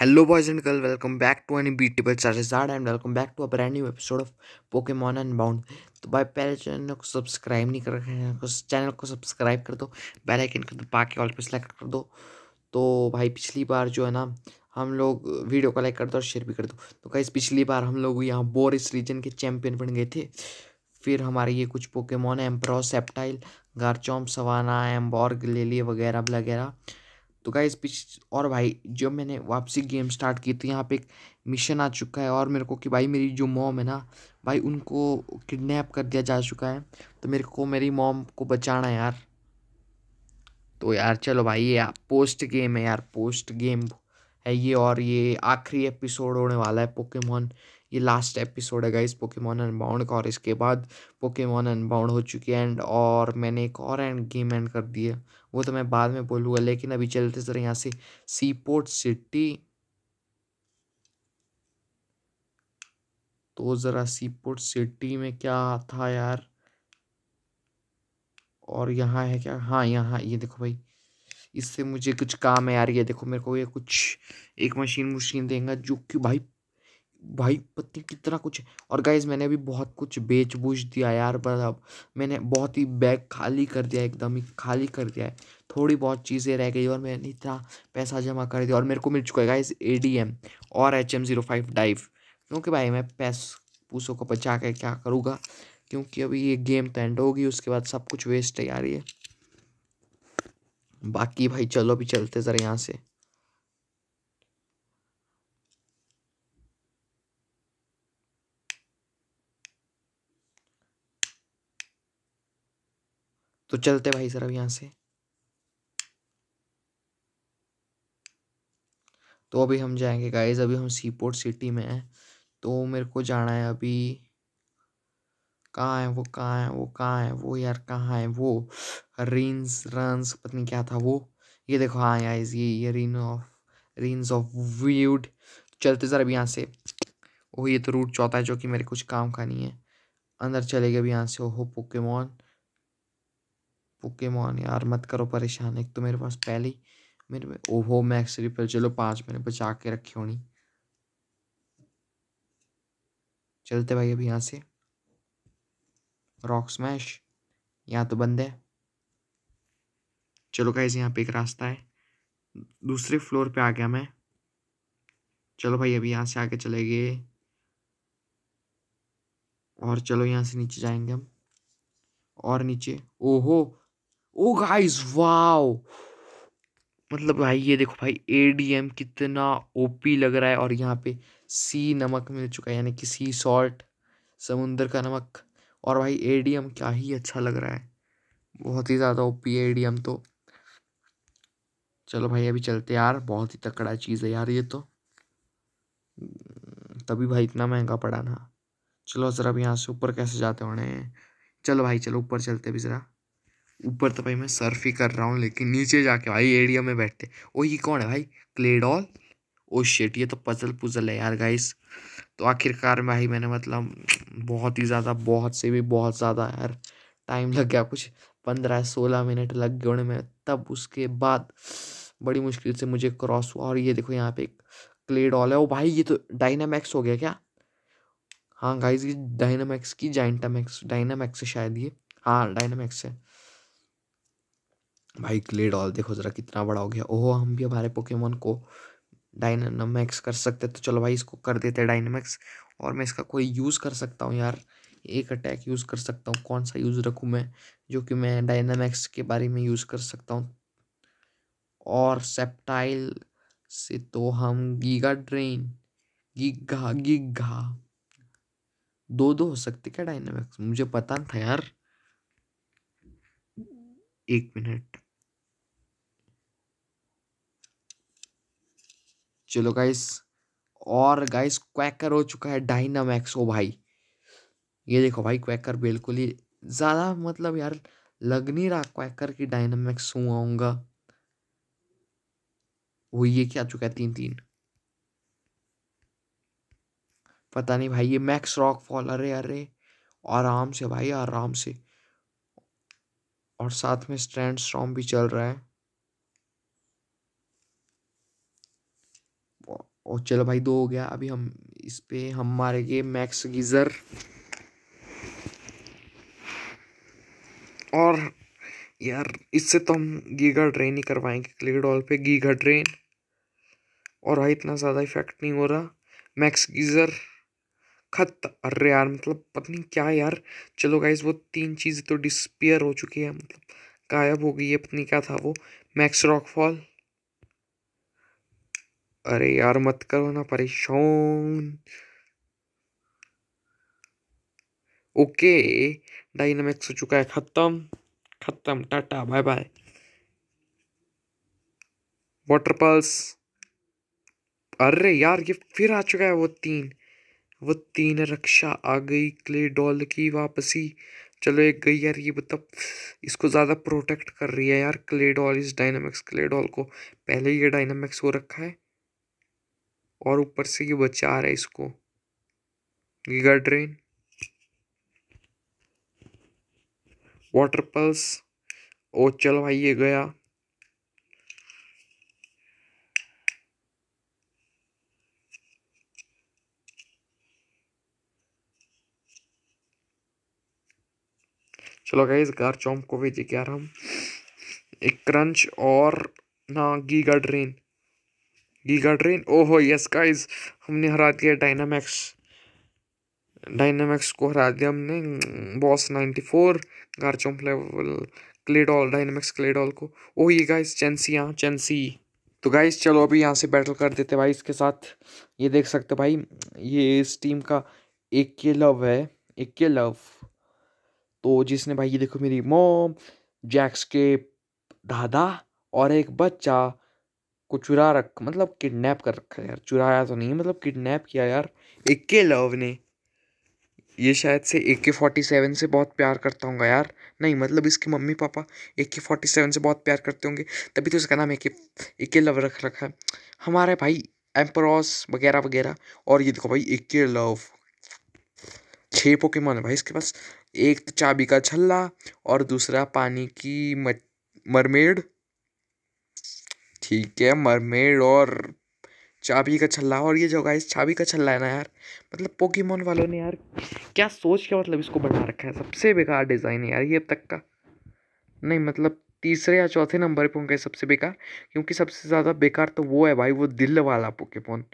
hello boys and girls, welcome back to an unbeatable Charizard and welcome back to a brand episode of of and bound तो भाई पहले channel को subscribe नहीं कर रखे हैं तो चैनल को सब्सक्राइब कर दो बेल आइकन को दबा के ऑल पे सेलेक्ट कर दो तो भाई पिछली बार जो है ना हम लोग वीडियो को लाइक कर दो और शेयर भी कर दो तो कहीं पिछली बार हम लोग यहाँ बोरिस रीजन के चैम्पियन बन गए थे फिर हमारे ये कुछ पोकेमॉन एम्प्रो सेप्टाइल गारचॉम सवाना एम्बॉर्ग लेली वगैरह वगैरह तो गाइस पिछ और भाई जब मैंने वापसी गेम स्टार्ट की तो यहाँ पे एक मिशन आ चुका है और मेरे को कि भाई मेरी जो मॉम है ना भाई उनको किडनैप कर दिया जा चुका है तो मेरे को मेरी मॉम को बचाना है यार तो यार चलो भाई ये पोस्ट गेम है यार पोस्ट गेम है ये और ये आखिरी एपिसोड होने वाला है पोकेमोन ये लास्ट एपिसोड है गाइस पोकेमोन एंड बाउंड का और इसके बाद पोकेमोन एंड बाउंड हो चुकी है एंड और मैंने एक और एंड गेम एंड कर दी है वो तो मैं बाद में बोलूँगा लेकिन अभी चलते सर यहाँ से सी पोर्ट सिटी तो ज़रा सी पोर्ट सिटी में क्या था यार और यहाँ है क्या हाँ यहाँ ये देखो भाई इससे मुझे कुछ काम है यार ये देखो मेरे को ये कुछ एक मशीन मशीन देगा जो कि भाई भाई पत्ती कितना कुछ और गाइज मैंने अभी बहुत कुछ बेच बूझ दिया यार पर अब मैंने बहुत ही बैग खाली कर दिया एकदम ही खाली कर दिया है थोड़ी बहुत चीज़ें रह गई और मैंने इतना पैसा जमा कर दिया और मेरे को मिल चुका है गाइज ए डी एम और H M zero five dive क्योंकि भाई मैं पैस पूसों को बचा कर क्या करूँगा क्योंकि अभी ये गेम तो एंड होगी उसके बाद सब कुछ वेस्ट है यार ये बाकी भाई चलो भी चलते ज़रा यहाँ से तो चलते भाई सर अब यहाँ से तो अभी हम जाएंगे गाइज अभी हम सीपोर्ट सिटी में हैं तो मेरे को जाना है अभी कहाँ है वो कहाँ है वो कहाँ है वो यार कहाँ है वो रीन्स रंस पता नहीं क्या था वो ये देखो हाँ गाइज ये ये रीन ऑफ रीन्स ऑफ व्यूड चलते सर अभी यहाँ से ओह ये तो रूट चौथा है जो कि मेरे कुछ काम का नहीं है अंदर चले गए अभी यहाँ से ओहो पोकेमॉन पोकेमोन यार मत करो परेशान एक तो मेरे पास पहले ही मेरे में ओहो मैक्स रिपेयर चलो पाँच मैंने बचा के रखी होनी चलते भाई अभी यहाँ से रॉक स्मैश यहाँ तो बंद है चलो कैसे यहाँ पे एक रास्ता है दूसरे फ्लोर पे आ गया मैं चलो भाई अभी यहाँ से आके चले गए और चलो यहाँ से नीचे जाएंगे हम और नीचे ओहो ओ गाइस वाओ मतलब भाई ये देखो भाई एम कितना ओपी लग रहा है और यहाँ पे सी नमक मिल चुका है यानी कि सी सॉल्ट समुंदर का नमक और भाई एम क्या ही अच्छा लग रहा है बहुत ही ज़्यादा ओपी है एम तो चलो भाई अभी चलते यार बहुत ही तकड़ा चीज़ है यार ये तो तभी भाई इतना महंगा पड़ा ना चलो ज़रा अब यहाँ से ऊपर कैसे जाते होने चलो भाई चलो ऊपर चलते भी ज़रा ऊपर तो भाई मैं सर्फ ही कर रहा हूँ लेकिन नीचे जाके भाई एरिया में बैठते ओ ये कौन है भाई क्लेडॉल ओ शेट ये तो पजल पुजल है यार गाइस तो आखिरकार में भाई मैंने मतलब बहुत ही ज़्यादा बहुत से भी बहुत ज़्यादा यार टाइम लग गया कुछ पंद्रह सोलह मिनट लग गए मैं तब उसके बाद बड़ी मुश्किल से मुझे क्रॉस हुआ और ये देखो यहाँ पे एक क्लेडॉल है ओ भाई ये तो डाइनामैक्स हो गया क्या हाँ गाइज ये डाइनामैक्स की जाइंटामैक्स डाइनामैक्स है शायद ये हाँ डाइनामैक्स है भाई डॉल देखो ज़रा कितना बड़ा हो गया ओहो हम भी हमारे पोकेमोन को डायनामैक्स कर सकते तो चलो भाई इसको कर देते हैं डायनामैक्स और मैं इसका कोई यूज़ कर सकता हूँ यार एक अटैक यूज़ कर सकता हूँ कौन सा यूज़ रखूँ मैं जो कि मैं डायनामैक्स के बारे में यूज़ कर सकता हूँ और सेप्टाइल से तो हम गीगा ड्रेन गीघा गीघा दो दो हो सकते क्या डायनामिक्स मुझे पता था यार एक मिनट चलो गाइस और गाइस क्वैकर हो चुका है डाइनामैक्स ओ भाई ये देखो भाई क्वैकर बिल्कुल ही ज़्यादा मतलब यार लग नहीं रहा क्वैकर की डायनामैक्स हूँ आऊँगा वो ये क्या चुका है तीन तीन पता नहीं भाई ये मैक्स रॉक फॉल अरे अरे आराम से भाई आराम से और साथ में स्ट्रैंड स्ट्रॉम भी चल रहा है और चलो भाई दो हो गया अभी हम इस पर हम मारेंगे मैक्स गीज़र और यार इससे तो हम गीगा ड्रेन ही करवाएंगे क्लियर डॉल पे गीगा ड्रेन और भाई इतना ज़्यादा इफेक्ट नहीं हो रहा मैक्स गीज़र खत अरे यार मतलब पता नहीं क्या यार चलो गाइज वो तीन चीज़ें तो डिसपियर हो चुकी है मतलब गायब हो गई है पत्नी क्या था वो मैक्स रॉकफॉल अरे यार मत करो ना परेशान ओके डायनामिक्स हो चुका है खत्म खत्म टाटा बाय बाय वाटर पल्स अरे यार ये फिर आ चुका है वो तीन वो तीन रक्षा आ गई क्ले डॉल की वापसी चलो एक गई यार ये मतलब इसको ज़्यादा प्रोटेक्ट कर रही है यार क्ले डॉल इस डायनामिक्स क्ले डॉल को पहले ये डायनामिक्स हो रखा है और ऊपर से ये बचा रहा है इसको गीगा ड्रेन वाटर पल्स और चलो भाई ये गया चलो इस गार चौंप को भी देखे रहा हम एक क्रंच और ना गीगा ड्रेन गीगा ट्रेन ओहो यस गाइस हमने हरा दिया डायनामैक्स डायनामैक्स को हरा दिया हमने boss ninety four Garchomp level Claydol Dynamax Claydol को ओ oh, ये गाइस चेंसी यहाँ चेंसी तो गाइस चलो अभी यहाँ से बैटल कर देते भाई इसके साथ ये देख सकते भाई ये इस टीम का एक के लव है एक के लव तो जिसने भाई ये देखो मेरी मोम जैक्स के दादा और एक बच्चा को चुरा रख मतलब किडनैप कर रखा है यार चुराया तो नहीं मतलब किडनैप किया यार ए के लव ने ये शायद से ए के फोर्टी सेवन से बहुत प्यार करता होगा यार नहीं मतलब इसके मम्मी पापा ए के फोर्टी सेवन से बहुत प्यार करते होंगे तभी तो इसका नाम ए के ए के लव रख रखा है हमारे भाई एम्परॉस वगैरह वगैरह और ये देखो भाई ए के लव छः पोके मान भाई इसके पास एक तो चाबी का छल्ला और दूसरा पानी की मरमेड ठीक है मरमेड और चाबी का छल्ला और ये जो गाइस चाबी का छल्ला है ना यार मतलब पोकीमोन वालों ने यार क्या सोच के मतलब इसको बना रखा है सबसे बेकार डिज़ाइन है यार ये अब तक का नहीं मतलब तीसरे या चौथे नंबर पर होंगे सबसे बेकार क्योंकि सबसे ज़्यादा बेकार तो वो है भाई वो दिल वाला पोकेमोन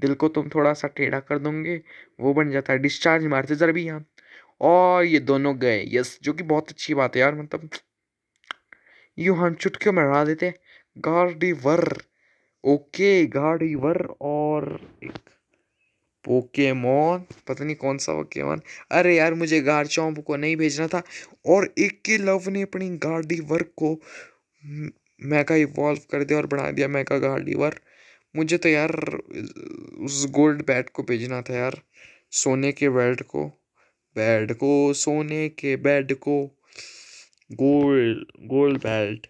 दिल को तुम थोड़ा सा टेढ़ा कर दोगे वो बन जाता है डिस्चार्ज मारते जर भी यहाँ और ये दोनों गए यस जो कि बहुत अच्छी बात है यार मतलब यूँ हम चुटकियों में रहा देते हैं गार्डीवर ओके गार्डीवर और एक पोकेमोन पता नहीं कौन सा पोकेमोन अरे यार मुझे चौंप को नहीं भेजना था और एक के लव ने अपनी गार्डीवर को मैका इवॉल्व कर दिया और बना दिया मेगा गार्डीवर मुझे तो यार उस गोल्ड बैट को भेजना था यार सोने के बेल्ट को बेड को सोने के बेड को gold gold belt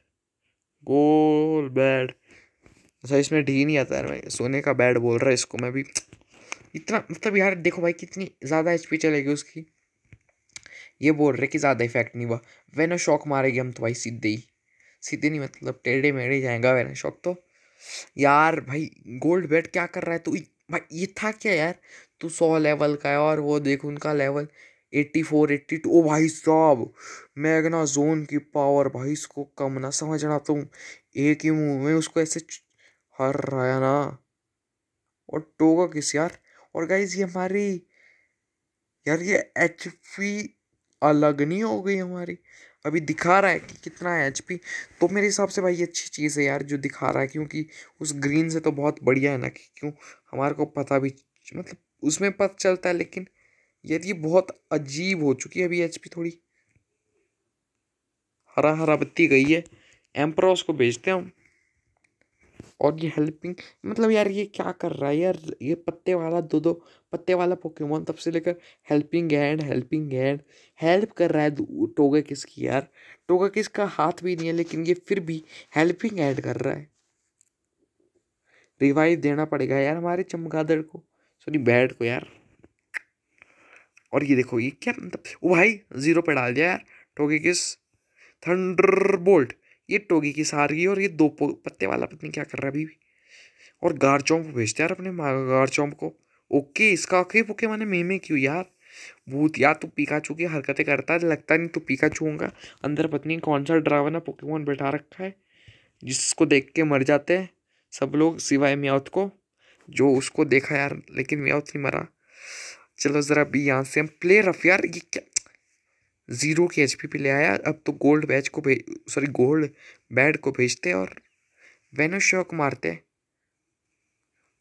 gold bed अच्छा इसमें ढी नहीं आता यार सोने का बैड बोल रहा है इसको मैं भी इतना मतलब यार देखो भाई कितनी ज़्यादा एच चलेगी उसकी ये बोल रहे कि ज़्यादा इफेक्ट नहीं हुआ ना शॉक मारेगी हम तो भाई सीधे ही सीधे नहीं मतलब टेढ़े मेढ़े जाएगा ना शॉक तो यार भाई गोल्ड बैट क्या कर रहा है तू भाई ये था क्या यार तू सौ लेवल का है और वो देख उनका level eighty four eighty two ओ भाई साहब मैगना जोन की पावर भाई इसको कम ना समझना तुम एक ही मुंह में उसको ऐसे हर रहा है ना और टोगा किस यार और गाइज ये हमारी यार ये एच पी अलग नहीं हो गई हमारी अभी दिखा रहा है कि कितना है एच पी तो मेरे हिसाब से भाई ये अच्छी चीज़ है यार जो दिखा रहा है क्योंकि उस ग्रीन से तो बहुत बढ़िया है ना कि क्यों हमारे को पता भी मतलब उसमें पता चलता है लेकिन यार ये बहुत अजीब हो चुकी है अभी एच थोड़ी हरा हरा बत्ती गई है एम्प्रो उसको भेजते हैं हम और ये हेल्पिंग मतलब यार ये क्या कर रहा है यार ये पत्ते वाला दो दो पत्ते वाला पोकेमोन तब से लेकर helping hand helping hand help कर रहा है टोगा किस की यार टोगा किस का हाथ भी नहीं है लेकिन ये फिर भी हेल्पिंग हैंड कर रहा है रिवाइव देना पड़ेगा यार हमारे चमगादड़ को सॉरी बैड को यार और ये देखो ये क्या मतलब ओ भाई ज़ीरो पे डाल दिया यार टोगी किस थंडर बोल्ट ये टोगी किस सार गई है और ये दो पत्ते वाला पत्नी क्या कर रहा है अभी भी और गार चौंप भेजते यार अपने गार चौंप को ओके इसका ओके मैंने माने मेमे क्यों यार भूत या पीका चू की हरकतें करता है लगता नहीं तो पीका होगा अंदर पत्नी कौन सा ड्रावना पोकेमोन बैठा रखा है जिसको देख के मर जाते हैं सब लोग सिवाय म्याउथ को जो उसको देखा यार लेकिन म्याउथ नहीं मरा चलो ज़रा अभी यहाँ से हम प्ले रफ यार ये क्या ज़ीरो के एच पे ले आया अब तो गोल्ड बैच को भेज सॉरी गोल्ड बैड को भेजते और वेनो शॉक मारते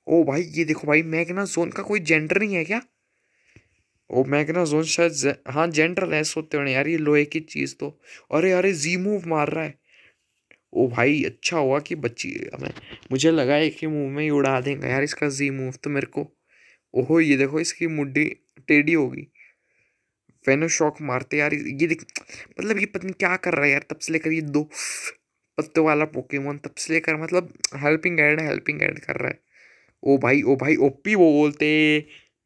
ओ भाई ये देखो भाई मैगना जोन का कोई जेंडर नहीं है क्या ओ मैगना जोन शायद हाँ जेंडर लेस होते होने यार ये लोहे की चीज़ तो अरे अरे जी मूव मार रहा है ओ भाई अच्छा हुआ कि बच्ची मैं मुझे लगा एक ही मूव में ही उड़ा देंगे यार इसका जी मूव तो मेरे को ओहो ये देखो इसकी मुड्डी टेढ़ी होगी फैनो शॉक मारते यार ये देख मतलब ये पत्नी क्या कर रहा है यार तब से लेकर ये दो पत्तों वाला पोकेमोन तब से लेकर मतलब हेल्पिंग एड हेल्पिंग एड कर रहा है ओ भाई ओ भाई ओपी वो बोलते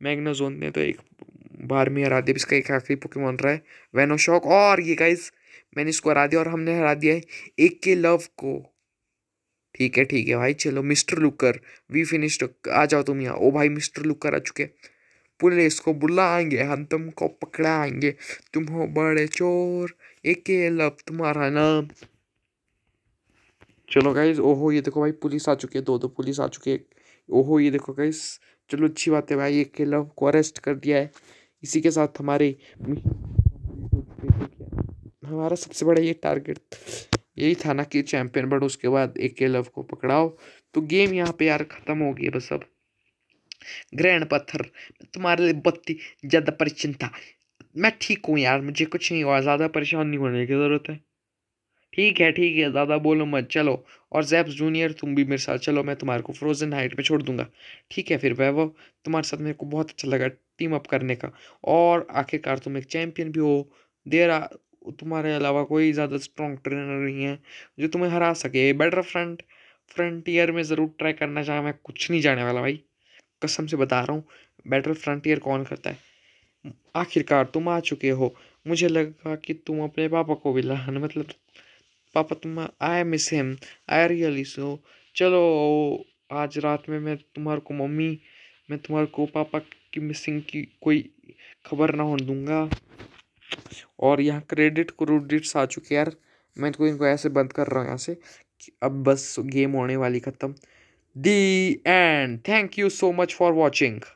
मैग्नाजोन ने तो एक बार में हरा दिया इसका एक आखिरी पोकेमोन रहा है वेनो शॉक और ये गाइस मैंने इसको हरा दिया और हमने हरा दिया है एक के लव को ठीक है ठीक है भाई चलो मिस्टर लुकर वी फिनिश्ड आ जाओ तुम यहाँ ओ भाई मिस्टर लुकर आ चुके पुलिस को आएंगे हम तुमको आएंगे तुम हो बड़े चोर एक लब तुम्हारा नाम चलो गाइज ओहो ये देखो भाई पुलिस आ चुकी है दो दो पुलिस आ चुकी है ओहो ये देखो गाइज चलो अच्छी बात है भाई एक लव को अरेस्ट कर दिया है इसी के साथ हमारे हमारा सबसे बड़ा ये टारगेट यही था ना कि चैंपियन बट उसके बाद ए के लव को पकड़ाओ तो गेम यहाँ पे यार ख़त्म हो गई बस अब ग्रैंड पत्थर तुम्हारे लिए बत्ती ज़्यादा परेशान था मैं ठीक हूँ यार मुझे कुछ नहीं हुआ ज़्यादा परेशान नहीं होने की ज़रूरत है ठीक है ठीक है ज़्यादा बोलो मत चलो और जैप्स जूनियर तुम भी मेरे साथ चलो मैं तुम्हारे को फ्रोजन हाइट में छोड़ दूंगा ठीक है फिर वैभव तुम्हारे साथ मेरे को बहुत अच्छा लगा टीम अप करने का और आखिरकार तुम एक चैम्पियन भी हो देर आर तुम्हारे अलावा कोई ज़्यादा स्ट्रॉन्ग ट्रेनर नहीं है जो तुम्हें हरा सके बेटर फ्रंट फ्रंटियर में ज़रूर ट्राई करना चाहे मैं कुछ नहीं जाने वाला भाई कसम से बता रहा हूँ बेटर फ्रंटियर कौन करता है आखिरकार तुम आ चुके हो मुझे लगा कि तुम अपने पापा को भी लहन मतलब पापा तुम I miss him I really so चलो आज रात में मैं तुम्हारे को मम्मी मैं तुम्हारे को पापा की मिसिंग की कोई खबर ना हो दूंगा और यहाँ क्रेडिट क्रूडिट्स आ चुके यार मैं तो इनको ऐसे बंद कर रहा हूँ यहाँ से अब बस गेम होने वाली ख़त्म the end thank you so much for watching